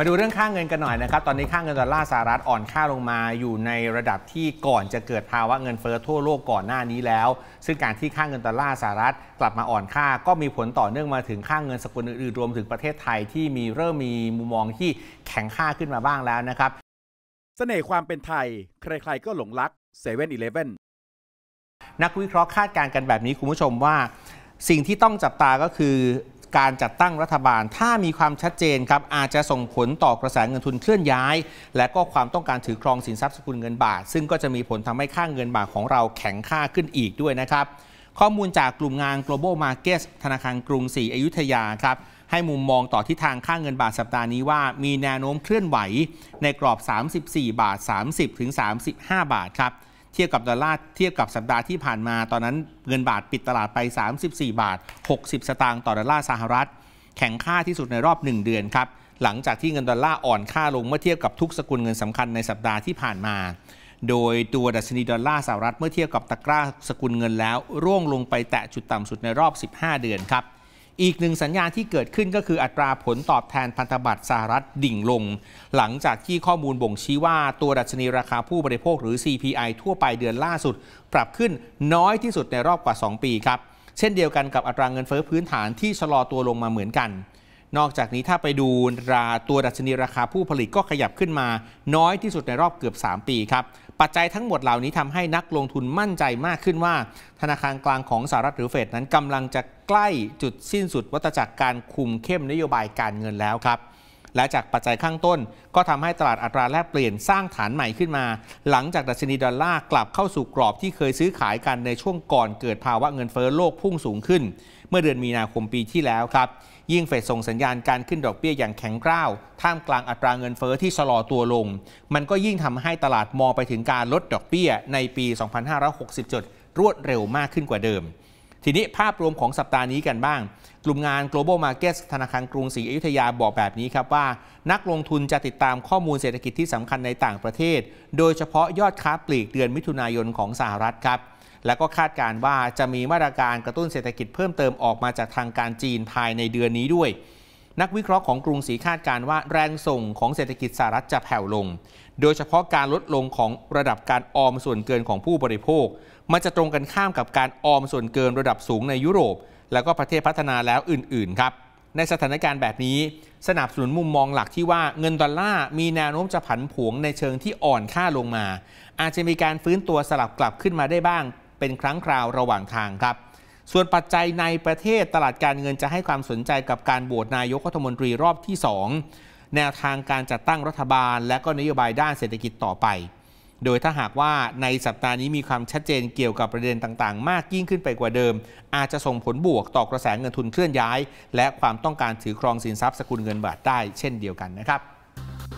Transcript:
มาดูเรื่องค่าเงินกันหน่อยนะครับ ตอนนี้ค่าเงินดอลลาร์สหรัฐอ่อนค่าลงมาอยู่ในระดับที่ก่อนจะเกิดภาวะเงิน เฟ้อทั่วโลกก่อนหน้านี้แล้ว ซึ่งการที่ค่าเงินดอลลาร์สหรัฐกลับมาอ่อนค่าก็มีผลต่อเนื่องมาถึงค่าเงินสกุลอื่นๆรวมถึงประเทศไทยที่มีเริ่มมีมุมมองที่แข็งค่าขึ้นมาบ้างแล้วนะครับ เสน่ห์ความเป็นไทยใครๆก็หลงรักเซเว่นอีเลฟเว่นนักวิเคราะห์คาดการณ์กันแบบนี้คุณผู้ชมว่าสิ่งที่ต้องจับตาก็คือการจัดตั้งรัฐบาลถ้ามีความชัดเจนครับอาจจะส่งผลต่อกระแสเงินทุนเคลื่อนย้าย และก็ความต้องการถือครองสินทรัพย์สกุลเงินบาท ซึ่งก็จะมีผลทำให้ค่าเงินบาทของเราแข็งค่าขึ้นอีกด้วยนะครับ ข้อมูลจากกลุ่มงาน global markets ธนาคารกรุงศรีอยุธยาครับให้มุมมองต่อทิศทางค่าเงินบาทสัปดาห์นี้ว่ามีแนวโน้มเคลื่อนไหวในกรอบ 34บาท30ถึง35บาทครับเทียบกับดอลลาร์เทียบกับสัปดาห์ที่ผ่านมา ตอนนั้นเงินบาทปิดตลาดไป 34บาท 60 สตางค์ต่อดอลลาร์สหรัฐ แข็งค่าที่สุดในรอบ 1 เดือนครับหลังจากที่เงินดอลลาร์อ่อนค่าลง เมื่อเทียบกับทุกสกุลเงินสำคัญในสัปดาห์ที่ผ่านมา โดยตัวดัชนีดอลลาร์สหรัฐเมื่อเทียบกับตะกร้าสกุลเงินแล้วร่วงลงไปแตะจุดต่ำสุดในรอบ 15 เดือนครับอีกหนึ่งสัญญาณที่เกิดขึ้นก็คืออัตราผลตอบแทนพันธบัตรสหรัฐดิ่งลง หลังจากที่ข้อมูลบ่งชี้ว่าตัวดัชนีราคาผู้บริโภคหรือ CPI ทั่วไปเดือนล่าสุด ปรับขึ้นน้อยที่สุดในรอบกว่า 2 ปีครับ เช่นเดียวกันกับอัตราเงินเฟ้อพื้นฐานที่ชะลอตัวลงมาเหมือนกันนอกจากนี้ถ้าไปดูราตัวดัชนีราคาผู้ผลิตก็ขยับขึ้นมา น้อยที่สุดในรอบเกือบ 3 ปีครับ ปัจจัยทั้งหมดเหล่านี้ทำให้นักลงทุนมั่นใจมากขึ้นว่า ธนาคารกลางของสหรัฐหรือเฟดนั้นกำลังจะใกล้จุดสิ้นสุด วัตจักรการคุมเข้มนโยบายการเงินแล้วครับและจากปัจจัยข้างต้นก็ทำให้ตลาดอัตราแลกเปลี่ยนสร้างฐานใหม่ขึ้นมา หลังจากดัชนีดอลลาร์กลับเข้าสู่กรอบที่เคยซื้อขายกันในช่วงก่อนเกิดภาวะเงินเฟ้อโลกพุ่งสูงขึ้น เมื่อเดือนมีนาคมปีที่แล้วครับ ยิ่งเฟดส่งสัญญาณการขึ้นดอกเบี้ยอย่างแข็งกร้าวท่ามกลางอัตราเงินเฟ้อที่ชะลอตัวลง มันก็ยิ่งทำให้ตลาดมองไปถึงการลดดอกเบี้ย ในปี 2567รวดเร็วมากขึ้นกว่าเดิมทีนี้ภาพรวมของสัปดาห์นี้กันบ้าง กลุ่มงาน global markets ธนาคารกรุงศรีอยุธยาบอกแบบนี้ครับว่า นักลงทุนจะติดตามข้อมูลเศรษฐกิจที่สำคัญในต่างประเทศ โดยเฉพาะยอดค้าปลีกเดือนมิถุนายนของสหรัฐครับ แล้วก็คาดการว่าจะมีมาตรการกระตุ้นเศรษฐกิจเพิ่มเติมออกมาจากทางการจีนภายในเดือนนี้ด้วยนักวิเคราะห์ของกรุงศรีคาดการว่าแรงส่งของเศรษฐกิจสหรัฐจะแผ่วลง โดยเฉพาะการลดลงของระดับการออมส่วนเกินของผู้บริโภค มันจะตรงกันข้ามกับการออมส่วนเกินระดับสูงในยุโรป แล้วก็ประเทศพัฒนาแล้วอื่นๆครับ ในสถานการณ์แบบนี้ สนับสนุนมุมมองหลักที่ว่าเงินดอลลาร์มีแนวโน้มจะผันผวงในเชิงที่อ่อนค่าลงมา อาจจะมีการฟื้นตัวสลับกลับขึ้นมาได้บ้าง เป็นครั้งคราวระหว่างทางครับส่วนปัจจัยในประเทศตลาดการเงินจะให้ความสนใจกับการโหวตนายกรัฐมนตรีรอบที่ 2 แนวทางการจัดตั้งรัฐบาลและก็นโยบายด้านเศรษฐกิจต่อไป โดยถ้าหากว่าในสัปดาห์นี้มีความชัดเจนเกี่ยวกับประเด็นต่างๆ มากยิ่งขึ้นไปกว่าเดิม อาจจะส่งผลบวกต่อกระแสเงินทุนเคลื่อนย้าย และความต้องการถือครองสินทรัพย์สกุลเงินบาทได้เช่นเดียวกันนะครับ